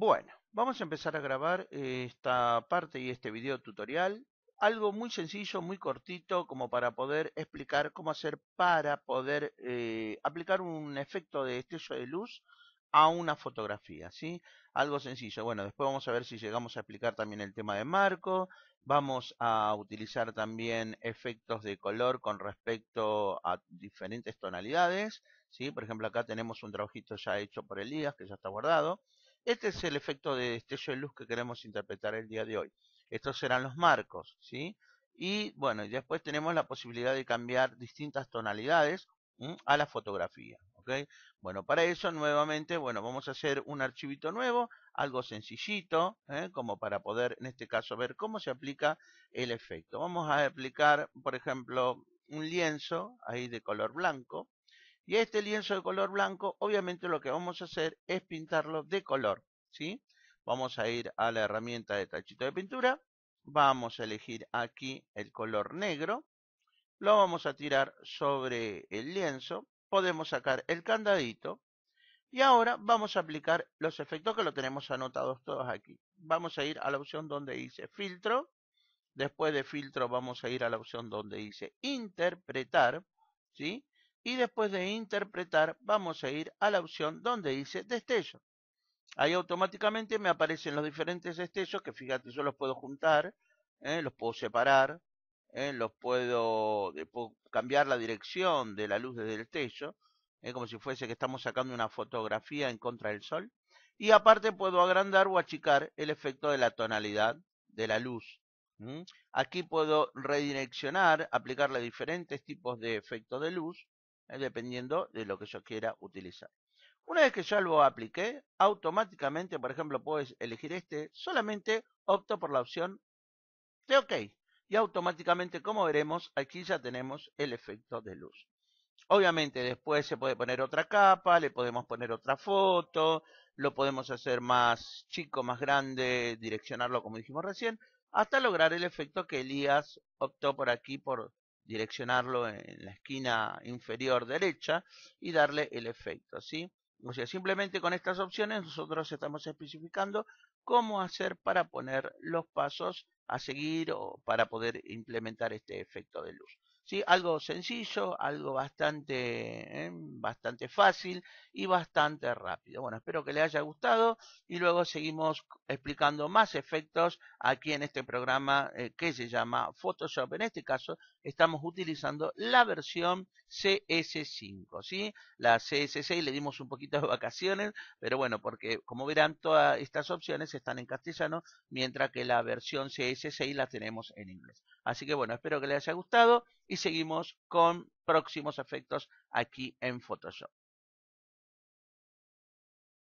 Bueno, vamos a empezar a grabar esta parte y este video tutorial. Algo muy sencillo, muy cortito, como para poder explicar cómo hacer para poder eh, aplicar un efecto de destello de luz a una fotografía, ¿sí? Algo sencillo. Bueno, después vamos a ver si llegamos a explicar también el tema de marco. Vamos a utilizar también efectos de color con respecto a diferentes tonalidades, ¿sí? Por ejemplo, acá tenemos un trabajito ya hecho por Elías, que ya está guardado. Este es el efecto de destello de luz que queremos interpretar el día de hoy. Estos serán los marcos, ¿sí? Y bueno, después tenemos la posibilidad de cambiar distintas tonalidades a la fotografía. Bueno, para eso nuevamente, bueno, vamos a hacer un archivito nuevo, algo sencillito, ¿eh? como para poder en este caso ver cómo se aplica el efecto. Vamos a aplicar, por ejemplo, un lienzo ahí de color blanco, y este lienzo de color blanco, obviamente lo que vamos a hacer es pintarlo de color, ¿sí? Vamos a ir a la herramienta de tachito de pintura, vamos a elegir aquí el color negro, lo vamos a tirar sobre el lienzo, podemos sacar el candadito y ahora vamos a aplicar los efectos que lo tenemos anotados todos aquí. Vamos a ir a la opción donde dice filtro, después de filtro vamos a ir a la opción donde dice interpretar, ¿sí? y después de interpretar vamos a ir a la opción donde dice destello. Ahí automáticamente me aparecen los diferentes destellos que fíjate yo los puedo juntar, ¿eh? los puedo separar, ¿eh? los eh, puedo, cambiar la dirección de la luz desde el techo, como si fuese que estamos sacando una fotografía en contra del sol. Y aparte puedo agrandar o achicar el efecto de la tonalidad de la luz. Aquí puedo redireccionar, aplicarle diferentes tipos de efecto de luz eh, dependiendo de lo que yo quiera utilizar. Una vez que yo lo apliqué, automáticamente, por ejemplo, puedes elegir este, solamente opto por la opción de OK. Y automáticamente, como veremos, aquí ya tenemos el efecto de luz. Obviamente después se puede poner otra capa, le podemos poner otra foto, lo podemos hacer más chico, más grande, direccionarlo como dijimos recién, hasta lograr el efecto que Elías optó por aquí por direccionarlo en la esquina inferior derecha y darle el efecto, O sea, simplemente con estas opciones nosotros estamos especificando cómo hacer para poner los pasos a seguir o para poder implementar este efecto de luz. ¿sí? Algo sencillo, algo bastante, ¿eh? bastante fácil y bastante rápido. Bueno, espero que les haya gustado y luego seguimos explicando más efectos aquí en este programa eh, que se llama Photoshop. En este caso estamos utilizando la versión CS5, ¿sí? La CS6 le dimos un poquito de vacaciones, pero bueno, porque como verán todas estas opciones están en castellano, mientras que la versión CS6 la tenemos en inglés. Así que bueno, espero que les haya gustado y seguimos con próximos efectos aquí en Photoshop.